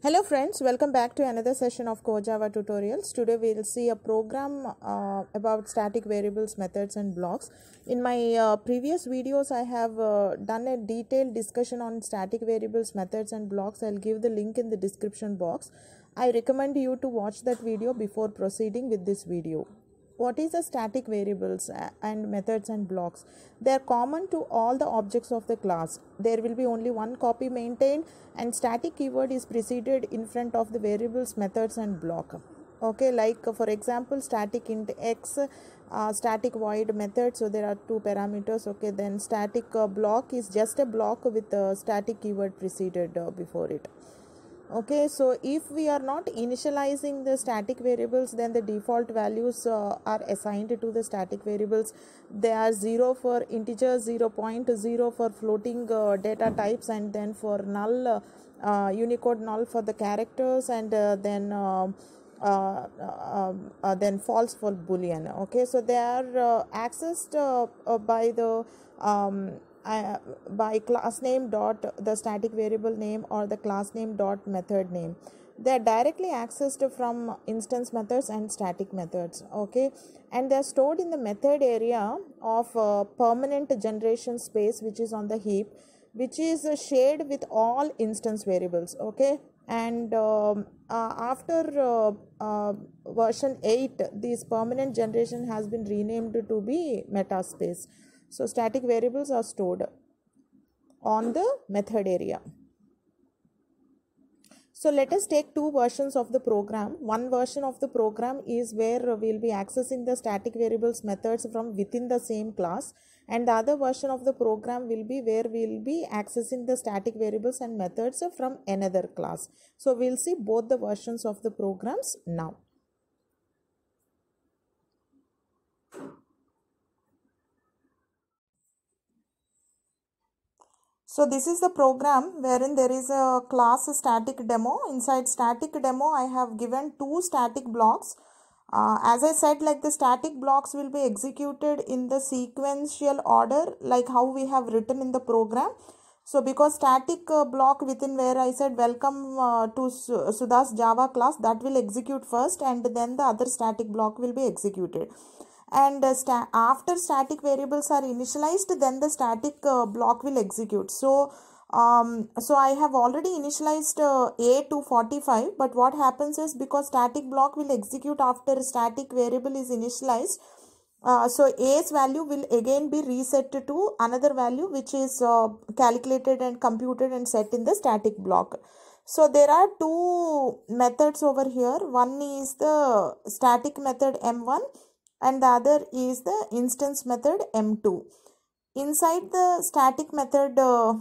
Hello friends, welcome back to another session of CoJava tutorials. Today we will see a program uh, about static variables, methods and blocks. In my uh, previous videos I have uh, done a detailed discussion on static variables, methods and blocks. I will give the link in the description box. I recommend you to watch that video before proceeding with this video. What is the static variables uh, and methods and blocks? They are common to all the objects of the class. There will be only one copy maintained and static keyword is preceded in front of the variables, methods and block. Okay, like uh, for example, static int x, uh, static void method. So there are two parameters. Okay, then static uh, block is just a block with a uh, static keyword preceded uh, before it okay so if we are not initializing the static variables then the default values uh, are assigned to the static variables they are 0 for integers 0, 0.0 for floating uh, data types and then for null uh, uh unicode null for the characters and uh, then um, uh, um, then false for boolean okay so they are accessed by the um, uh, by class name dot the static variable name or the class name dot method name they are directly accessed from instance methods and static methods okay and they are stored in the method area of uh, permanent generation space which is on the heap which is uh, shared with all instance variables okay and um, uh, after uh, uh, version 8 this permanent generation has been renamed to be metaspace so static variables are stored on the method area. So let us take two versions of the program. One version of the program is where we'll be accessing the static variables methods from within the same class and the other version of the program will be where we'll be accessing the static variables and methods from another class. So we'll see both the versions of the programs now. So this is the program wherein there is a class static demo. Inside static demo, I have given two static blocks. Uh, as I said, like the static blocks will be executed in the sequential order, like how we have written in the program. So because static uh, block within where I said welcome uh, to Sudha's Java class, that will execute first and then the other static block will be executed and uh, sta after static variables are initialized then the static uh, block will execute so um, so I have already initialized uh, A to 45 but what happens is because static block will execute after static variable is initialized uh, so A's value will again be reset to another value which is uh, calculated and computed and set in the static block. So there are two methods over here. One is the static method M1 and the other is the instance method m2 inside the static method uh,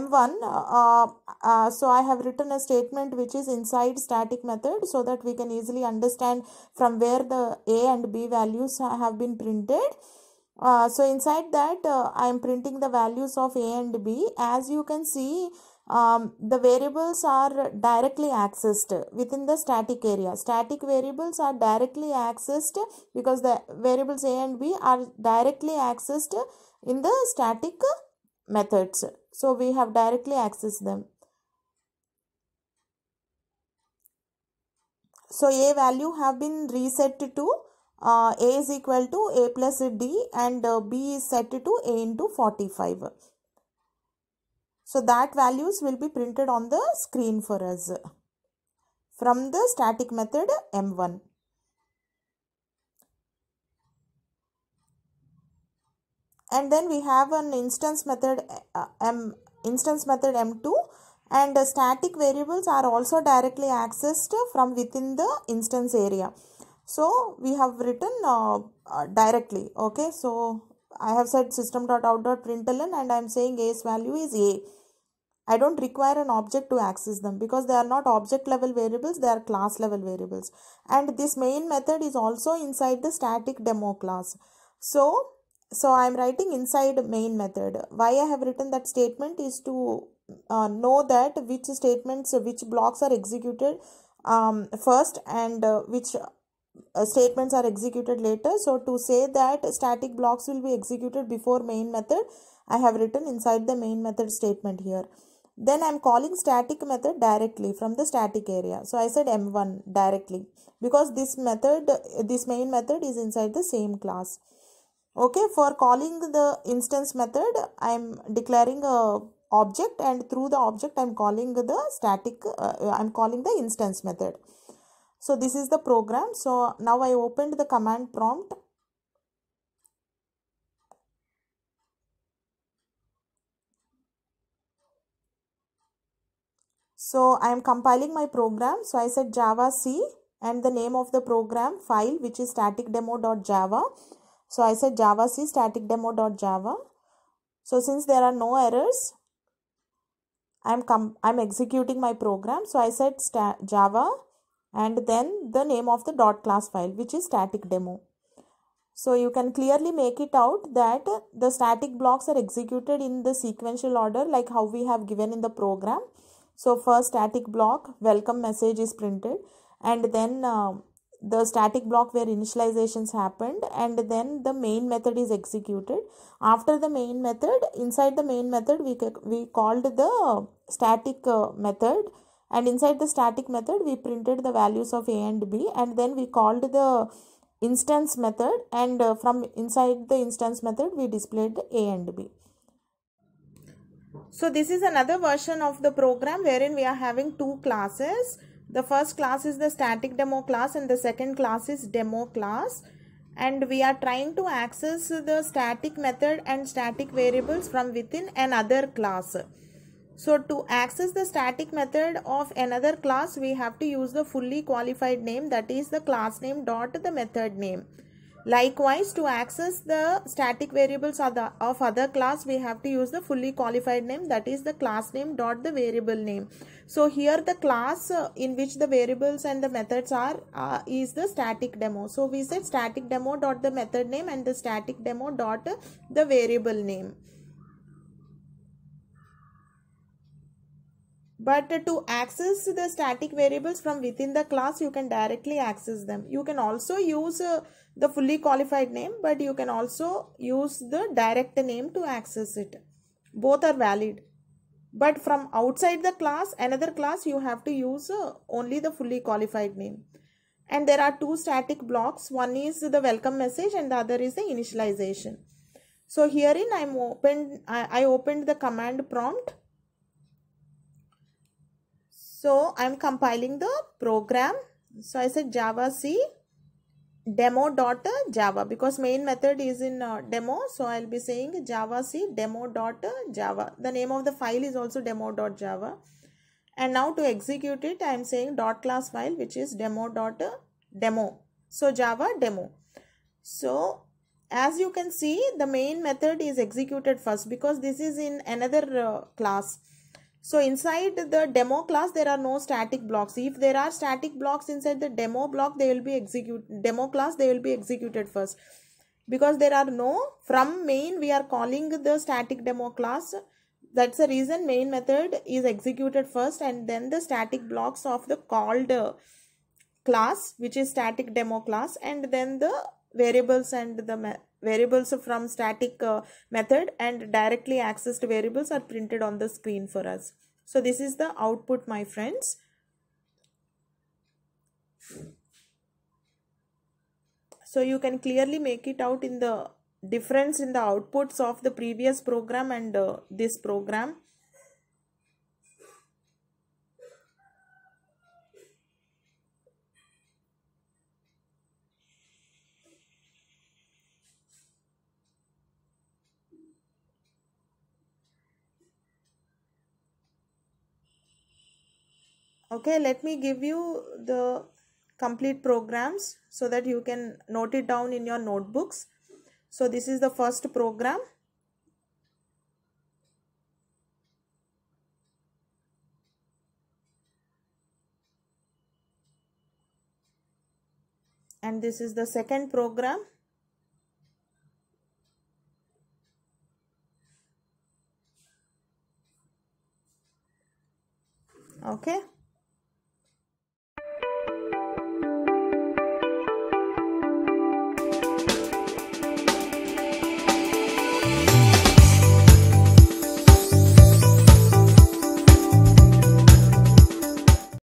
m1 uh, uh, so i have written a statement which is inside static method so that we can easily understand from where the a and b values have been printed uh, so inside that uh, i am printing the values of a and b as you can see um, the variables are directly accessed within the static area. Static variables are directly accessed because the variables A and B are directly accessed in the static methods. So we have directly accessed them. So A value have been reset to uh, A is equal to A plus D and uh, B is set to A into 45. So that values will be printed on the screen for us from the static method M1. And then we have an instance method uh, M instance method M2 and static variables are also directly accessed from within the instance area. So we have written uh, uh, directly okay so I have said system.out.println and I am saying a's value is a I don't require an object to access them because they are not object level variables, they are class level variables. And this main method is also inside the static demo class. So, so I am writing inside main method. Why I have written that statement is to uh, know that which statements, which blocks are executed um, first and uh, which uh, statements are executed later. So to say that static blocks will be executed before main method, I have written inside the main method statement here. Then I'm calling static method directly from the static area. So I said m1 directly because this method, this main method is inside the same class. Okay, for calling the instance method, I'm declaring a object and through the object I'm calling the static, uh, I'm calling the instance method. So this is the program. So now I opened the command prompt So I am compiling my program. So I said Java C and the name of the program file which is static demo.java. So I said Java C static demo.java. So since there are no errors, I'm com I'm executing my program. So I said Java and then the name of the dot class file which is static demo. So you can clearly make it out that the static blocks are executed in the sequential order like how we have given in the program. So first static block, welcome message is printed and then uh, the static block where initializations happened and then the main method is executed. After the main method, inside the main method, we, we called the static uh, method and inside the static method, we printed the values of A and B and then we called the instance method and uh, from inside the instance method, we displayed A and B. So this is another version of the program wherein we are having two classes. The first class is the static demo class and the second class is demo class. And we are trying to access the static method and static variables from within another class. So to access the static method of another class, we have to use the fully qualified name that is the class name dot the method name. Likewise, to access the static variables of, the, of other class, we have to use the fully qualified name that is the class name dot the variable name. So here the class uh, in which the variables and the methods are uh, is the static demo. So we said static demo dot the method name and the static demo dot the variable name. But to access the static variables from within the class, you can directly access them. You can also use uh, the fully qualified name, but you can also use the direct name to access it. Both are valid. But from outside the class, another class, you have to use uh, only the fully qualified name. And there are two static blocks. One is the welcome message and the other is the initialization. So herein I'm opened, I, I opened the command prompt so I'm compiling the program. So I said java c demo dot java because main method is in uh, demo. So I'll be saying java c demo dot java. The name of the file is also demo dot java. And now to execute it, I'm saying dot class file which is demo dot demo. So java demo. So as you can see the main method is executed first because this is in another uh, class so inside the demo class, there are no static blocks. If there are static blocks inside the demo block, they will be execute demo class, they will be executed first. Because there are no from main, we are calling the static demo class. That's the reason main method is executed first and then the static blocks of the called class, which is static demo class and then the variables and the variables from static uh, method and directly accessed variables are printed on the screen for us. So this is the output my friends. So you can clearly make it out in the difference in the outputs of the previous program and uh, this program. okay let me give you the complete programs so that you can note it down in your notebooks so this is the first program and this is the second program okay